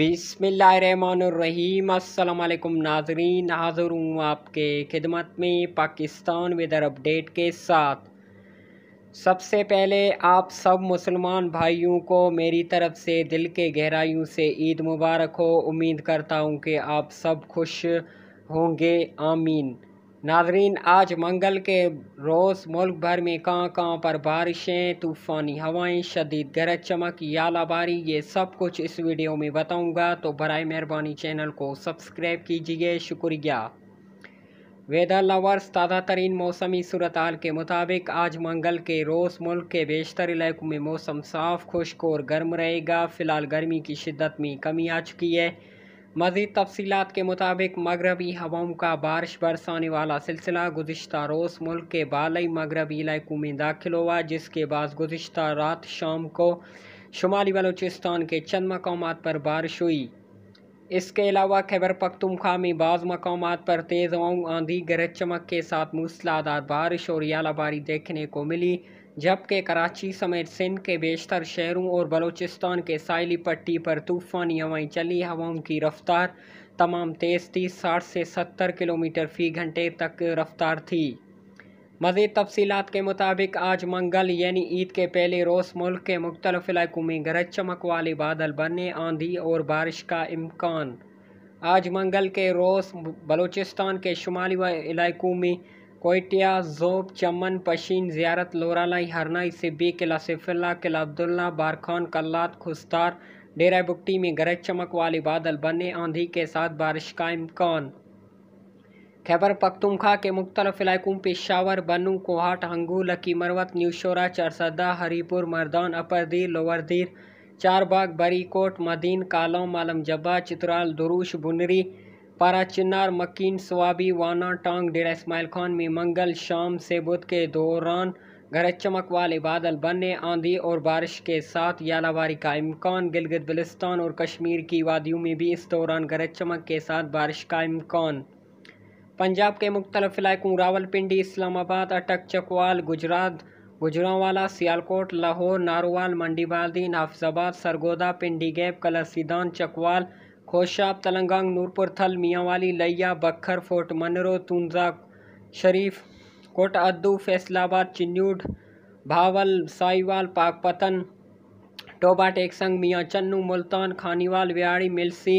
बिसमीम अल्लाम नाजरीन हाजिर हूँ आपके खिदमत में पाकिस्तान वेदर अपडेट के साथ सबसे पहले आप सब मुसलमान भाइयों को मेरी तरफ़ से दिल के गहराइयों से ईद मुबारक हो उम्मीद करता हूँ कि आप सब खुश होंगे आमीन नाजरीन आज मंगल के रोज़ मुल्क भर में कहाँ कहाँ पर बारिशें तूफ़ानी हवाएं शदीद गरज चमक यालाबारी ये सब कुछ इस वीडियो में बताऊंगा तो बर मेहरबानी चैनल को सब्सक्राइब कीजिए शुक्रिया वेदर लवर्स ताज़ा तरीन मौसमी सूरत हाल के मुताबिक आज मंगल के रोज़ मुल्क के बेशतर इलाकों में मौसम साफ़ खुश्क और गर्म रहेगा फ़िलहाल गर्मी की शिद्दत में कमी आ चुकी है मजीद तफसीत के मुताबिक मगरबी हवाओं का बारिश बरसाने वाला सिलसिला गुजशत रोज़ मुल्क के बालई मगरबी इलाकों में दाखिल हुआ जिसके बाद गुजशत रात शाम को शुमाली बलूचिस्तान के चंद मकाम पर बारिश हुई इसके अलावा खैबर पखतुमखा में बाज़ मकाम पर तेज़ हवाओं आंधी गरज चमक के साथ मूसलाधार बारिश और यालाबारी देखने को मिली जबकि कराची समेत सिंध के बेशतर शहरों और बलूचिस्तान के साइली पट्टी पर तूफ़ानी हवाएं चली हवाओं की रफ्तार तमाम तेज़ तीस साठ से सत्तर किलोमीटर फ़ी घंटे तक रफ्तार थी मज़ीद तफसीत के मुताबिक आज मंगल यानी ईद के पहले रोज़ मुल्क के मुख्तलिफ इलाकों में गरज चमक वाले बादल बनने आंधी और बारिश का इम्कान आज मंगल के रोज़ बलूचिस्तान के शुमाली इलाकों में कोयटिया जोब चमन पशीन ज़्यारत लोरालाई हरना सिब्बी किला सिफिल्ला किला अब्दुल्ला बारखान कल्लात खुस्तार डेरा बुकटी में गरज चमक वाले बादल बने आंधी के साथ बारिश का इम्कान खैबर पख्तुनख्वा के मुख्तलिफ इलाकों पेशावर बनू कोहाट हंगू लकी मरवत न्यूशोरा चरसदा हरीपुर मर्दान अपर दीर लोअर दीर चारबाग बरीकोट मदीन कालों मालम जब्बा चित्राल दुरूश बुनरी पारा चिन्नार मकीन स्वाबी वाना टांग डेरा इसमाइल खान में मंगल शाम से बुध के दौरान गरज चमक वाले बादल बनने आंधी और बारिश के साथ यालाबारी का इम्कान गिलगित बलिस्तान और कश्मीर की वादियों में भी इस दौरान गरज चमक के साथ बारिश का इम्कान पंजाब के मुख्तलिफ इलाकों रावलपिंडी इस्लामाबाद अटक चकवाल गुजरात गुजरावाला सियालकोट लाहौर नारोवाल मंडी नाफजाबाद सरगोदा पिंडी गैप कलसीदान चकवाल खोशाब तलंगांग नूरपुर थल मियाँवाली लैया बखर फोर्ट मनरो तुंजा शरीफ कोट अद्दू फैसलाबाद चिन्नूड भावल साईवाल पाकपतन टोबा टेकसंग मियाँ चन्नू मुल्तान खानीवाल व्याड़ी मिलसी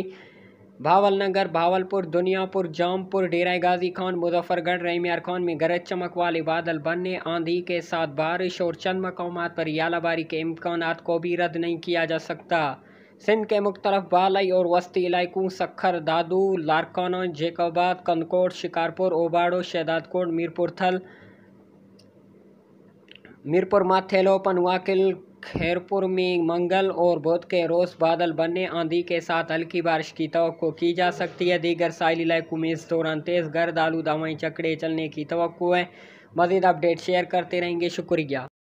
नगर भावलपुर दुनियापुर जामपुर डेरा गाजी खान मुजफ्फरगढ़ रहीमियार खान में गरज चमक वाले बादल बनने आंधी के साथ बारिश और चंद मकाम पर यालाबारी के इम्कान को भी रद्द नहीं किया जा सकता सिंध के मुख्तलफ बालई और वस्ती इलाकों सखर दादू लारकाना जेकबाद कनकोट शिकारपुर ओबाड़ो शहदादकोट मीरपुर थल मीरपुर माथेलो पनवाकिल खैरपुर में मंगल और बुध के रोज बादल बनने आंधी के साथ हल्की बारिश की तो की जा सकती है दीगर साइल इलाकों में इस दौरान तेज़ गर्द आलू दवाई चकड़े चलने की तो है मज़ीद अपडेट शेयर करते रहेंगे शुक्रिया